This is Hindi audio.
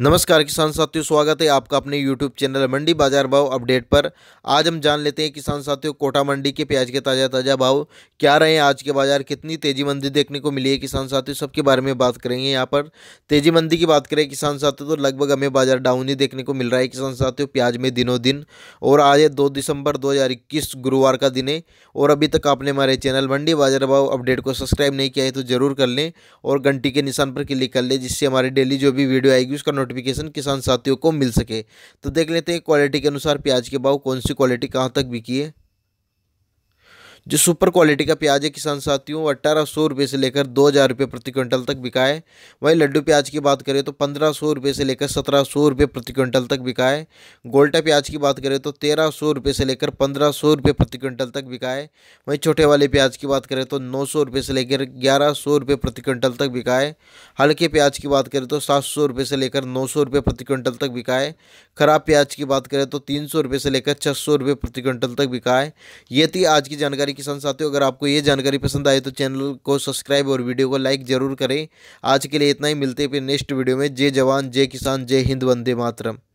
नमस्कार किसान साथियों स्वागत है आपका अपने YouTube चैनल मंडी बाजार भाव अपडेट पर आज हम जान लेते हैं किसान साथियों कोटा मंडी के प्याज के ताज़ा ताज़ा भाव क्या रहे हैं आज के बाज़ार कितनी तेज़ी मंदी देखने को मिली है किसान साथियों सबके बारे में बात करेंगे यहाँ पर तेज़ी मंदी की बात करें किसान साथियों तो लगभग हमें बाजार डाउन ही देखने को मिल रहा है किसान साथियों प्याज में दिनों दिन और आज है दो दिसंबर दो गुरुवार का दिन है और अभी तक आपने हमारे चैनल मंडी बाजार भाव अपडेट को सब्सक्राइब नहीं किया है तो ज़रूर कर लें और घंटी के निशान पर क्लिक कर लें जिससे हमारी डेली जो भी वीडियो आएगी उसका नोटिफिकेशन किसान साथियों को मिल सके तो देख लेते हैं क्वालिटी के अनुसार प्याज के भाव कौन सी क्वालिटी कहाँ तक बिकी है जो सुपर क्वालिटी का प्याज है किसान साथियों अट्ठारह सौ रुपये से लेकर दो हज़ार रुपये प्रति क्विंटल तक बिका है वहीं लड्डू प्याज की बात करें तो पंद्रह सौ रुपये से लेकर सत्रह सौ रुपये प्रति क्विंटल तक बिका है गोल्टा प्याज की बात करें तो तेरह सौ रुपये से लेकर पंद्रह सौ रुपये प्रति क्विंटल तक बिका है वहीं छोटे वाले प्याज की बात करें तो नौ सौ रुपये से लेकर ग्यारह सौ रुपये प्रति क्विंटल तक बिका है हल्के प्याज की बात करें तो सात सौ रुपये से लेकर नौ सौ रुपये प्रति क्विंटल तक बिका है खराब प्याज की बात करें तो तीन सौ रुपये से लेकर छः सौ रुपये प्रति क्विंटल तक बिका है ये थी आज की जानकारी हमारे किसान साथियों अगर आपको ये जानकारी पसंद आए तो चैनल को सब्सक्राइब और वीडियो को लाइक जरूर करें आज के लिए इतना ही मिलते फिर नेक्स्ट वीडियो में जय जवान जय किसान जय हिंद वंदे मातरम